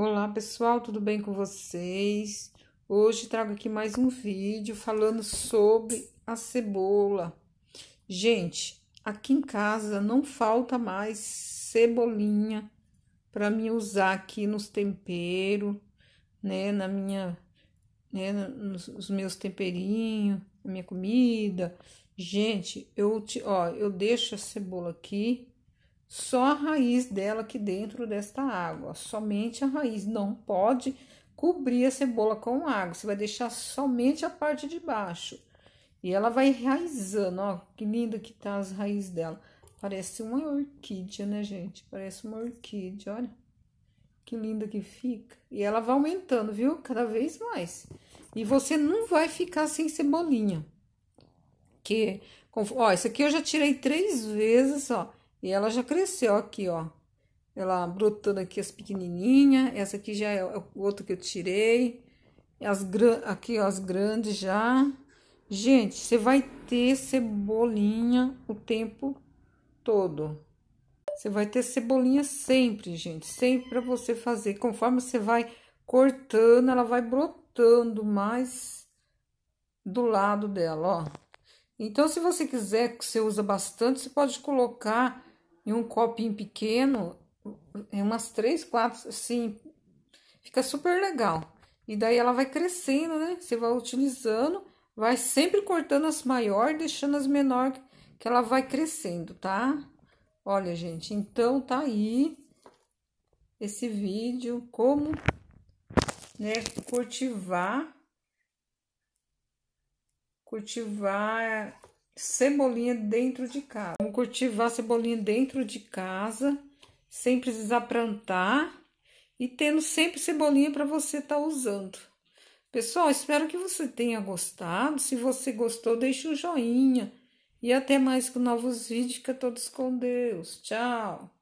Olá pessoal, tudo bem com vocês? Hoje trago aqui mais um vídeo falando sobre a cebola. Gente, aqui em casa não falta mais cebolinha para me usar aqui nos temperos, né, na minha, né, nos meus temperinhos, na minha comida. Gente, eu te, ó, eu deixo a cebola aqui só a raiz dela aqui dentro desta água, somente a raiz. Não pode cobrir a cebola com água, você vai deixar somente a parte de baixo. E ela vai enraizando, ó, que linda que tá as raízes dela. Parece uma orquídea, né, gente? Parece uma orquídea, olha. Que linda que fica. E ela vai aumentando, viu? Cada vez mais. E você não vai ficar sem cebolinha. Que, ó, isso aqui eu já tirei três vezes, ó. E ela já cresceu aqui, ó. Ela brotando aqui as pequenininhas. Essa aqui já é o outro que eu tirei. As aqui, ó, as grandes já. Gente, você vai ter cebolinha o tempo todo. Você vai ter cebolinha sempre, gente. Sempre para você fazer. Conforme você vai cortando, ela vai brotando mais do lado dela, ó. Então, se você quiser, que você usa bastante, você pode colocar em um copinho pequeno, em umas três, quatro, assim, fica super legal. E daí ela vai crescendo, né? Você vai utilizando, vai sempre cortando as maiores, deixando as menores, que ela vai crescendo, tá? Olha, gente, então tá aí esse vídeo, como, né, cultivar, cultivar cebolinha dentro de casa. Vamos cultivar cebolinha dentro de casa, sem precisar plantar e tendo sempre cebolinha para você estar tá usando. Pessoal, espero que você tenha gostado. Se você gostou, deixe um joinha. E até mais com novos vídeos. Fica todos com Deus. Tchau!